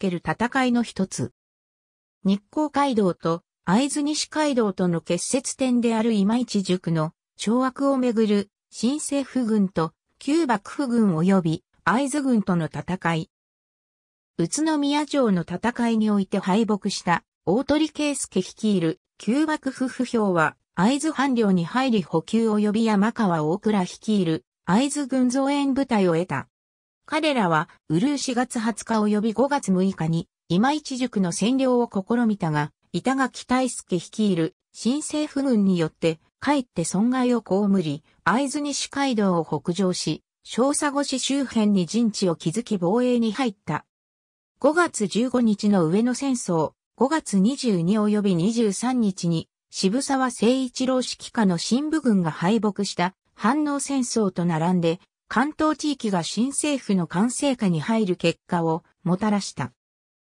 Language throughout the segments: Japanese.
ける戦いの一つ。日光街道と会津西街道との結節点である今市塾の掌握をめぐる新政府軍と旧幕府軍及び会津軍との戦い。宇都宮城の戦いにおいて敗北した大鳥圭介率いる旧幕府不評は会津藩領に入り補給及び山川大倉率いる会津軍増援部隊を得た。彼らは、ウルー4月20日及び5月6日に、今市塾の占領を試みたが、板垣大輔率いる新政府軍によって、かえって損害を被り、合津西街道を北上し、小佐護市周辺に陣地を築き防衛に入った。5月15日の上野戦争、5月22及び23日に、渋沢誠一郎指揮下の新部軍が敗北した反応戦争と並んで、関東地域が新政府の完成下に入る結果をもたらした。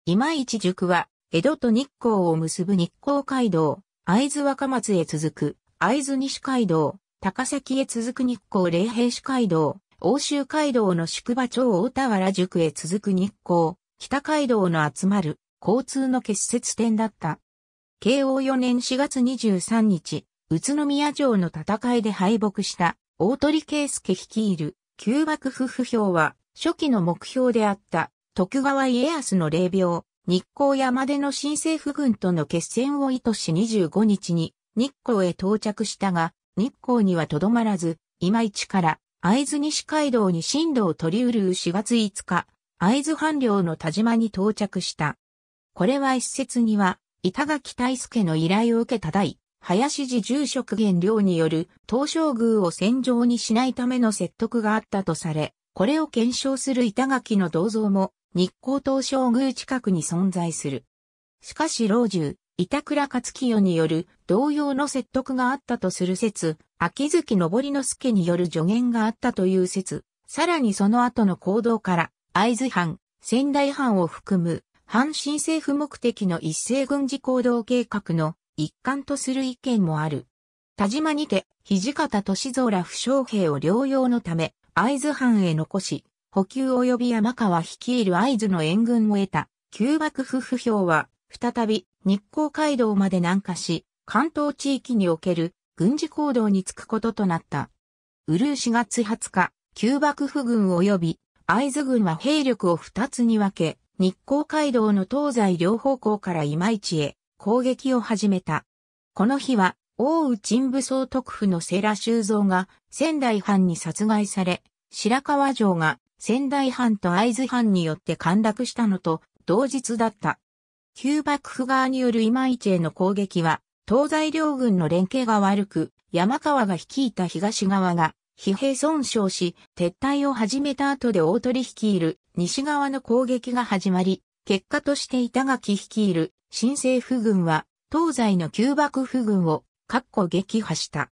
今市塾は、江戸と日光を結ぶ日光街道、会津若松へ続く、会津西街道、高崎へ続く日光霊平市街道、欧州街道の宿場町大田原塾へ続く日光、北街道の集まる交通の結節点だった。慶応4年4月23日、宇都宮城の戦いで敗北した大鳥圭介率いる旧幕府不評は、初期の目標であった徳川家康の霊廟、日光山での新政府軍との決戦を意図し25日に日光へ到着したが、日光にはとどまらず、今市から会津西街道に進路を取りうる4月5日、会津藩領の田島に到着した。これは一説には、板垣大助の依頼を受けたい、林寺住職元料による東照宮を戦場にしないための説得があったとされ、これを検証する板垣の銅像も日光東照宮近くに存在する。しかし老中、板倉勝清による同様の説得があったとする説、秋月登之助による助言があったという説、さらにその後の行動から、会津藩、仙台藩を含む、阪神政府目的の一斉軍事行動計画の一貫とする意見もある。田島にて、土方歳三ら負傷兵を療養のため、会津藩へ残し、補給及び山川率いる会津の援軍を得た、旧幕府不評は、再び日光街道まで南下し、関東地域における軍事行動に就くこととなった。うるう4月20日、旧幕府軍及び会津軍は兵力を2つに分け、日光街道の東西両方向から今市へ攻撃を始めた。この日は、大宇鎮武総特府のセ良修造が仙台藩に殺害され、白川城が仙台藩と会津藩によって陥落したのと同日だった。旧幕府側による今市への攻撃は、東西両軍の連携が悪く、山川が率いた東側が疲弊損傷し、撤退を始めた後で大鳥率いる西側の攻撃が始まり、結果として板垣率いる新政府軍は、東西の旧幕府軍を、かっこ撃破した。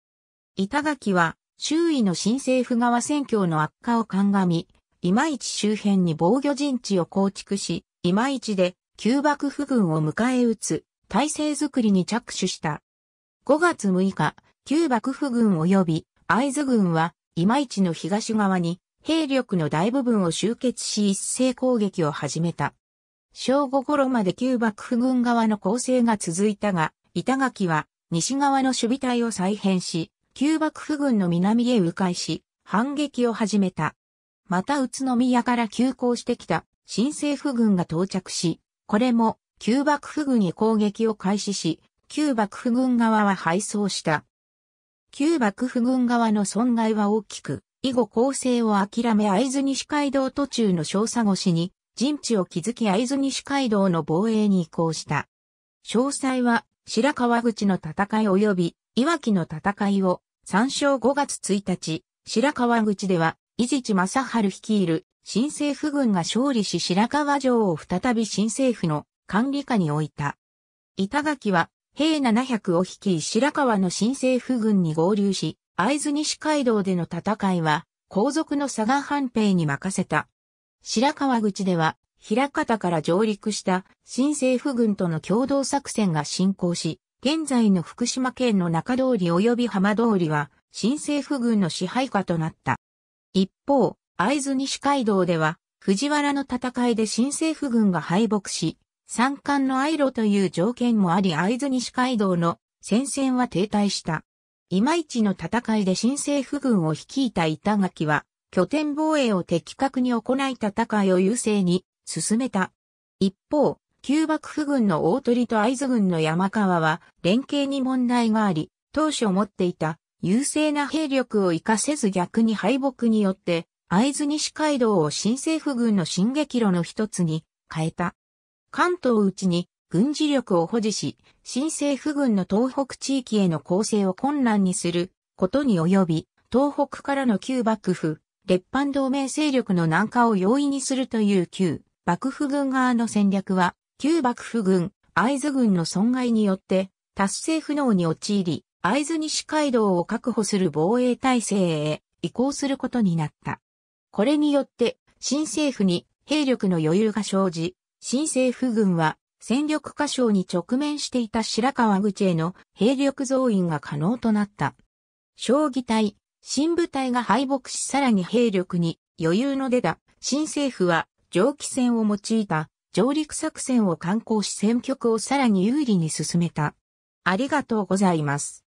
板垣は、周囲の新政府側戦況の悪化を鑑み、今市周辺に防御陣地を構築し、今市で旧幕府軍を迎え撃つ体制づくりに着手した。5月6日、旧幕府軍及び会津軍は今市の東側に兵力の大部分を集結し一斉攻撃を始めた。正午頃まで旧幕府軍側の攻勢が続いたが、板垣は西側の守備隊を再編し、旧幕府軍の南へ迂回し、反撃を始めた。また宇都宮から急行してきた新政府軍が到着し、これも旧幕府軍に攻撃を開始し、旧幕府軍側は敗走した。旧幕府軍側の損害は大きく、以後攻勢を諦め会津西街道途中の小佐越に陣地を築き合津西街道の防衛に移行した。詳細は、白川口の戦い及び、いわきの戦いを、参照5月1日、白川口では、伊地知正春率いる、新政府軍が勝利し白川城を再び新政府の管理下に置いた。板垣は、兵700を率い白川の新政府軍に合流し、合津西街道での戦いは、後続の佐賀藩兵に任せた。白川口では、平方から上陸した新政府軍との共同作戦が進行し、現在の福島県の中通り及び浜通りは、新政府軍の支配下となった。一方、会津西街道では、藤原の戦いで新政府軍が敗北し、山間の愛路という条件もあり会津西街道の戦線は停滞した。今市の戦いで新政府軍を率いた板垣は、拠点防衛を的確に行い戦いを優勢に進めた。一方、旧幕府軍の大鳥と会津軍の山川は連携に問題があり、当初持っていた優勢な兵力を活かせず逆に敗北によって、会津西街道を新政府軍の進撃路の一つに変えた。関東うちに軍事力を保持し、新政府軍の東北地域への攻勢を困難にすることに及び、東北からの旧幕府、列藩同盟勢力の南下を容易にするという旧幕府軍側の戦略は、旧幕府軍、会津軍の損害によって、達成不能に陥り、会津西街道を確保する防衛体制へ移行することになった。これによって、新政府に兵力の余裕が生じ、新政府軍は戦力過小に直面していた白川口への兵力増員が可能となった。将棋隊、新部隊が敗北しさらに兵力に余裕の出た新政府は蒸気船を用いた上陸作戦を敢行し戦局をさらに有利に進めた。ありがとうございます。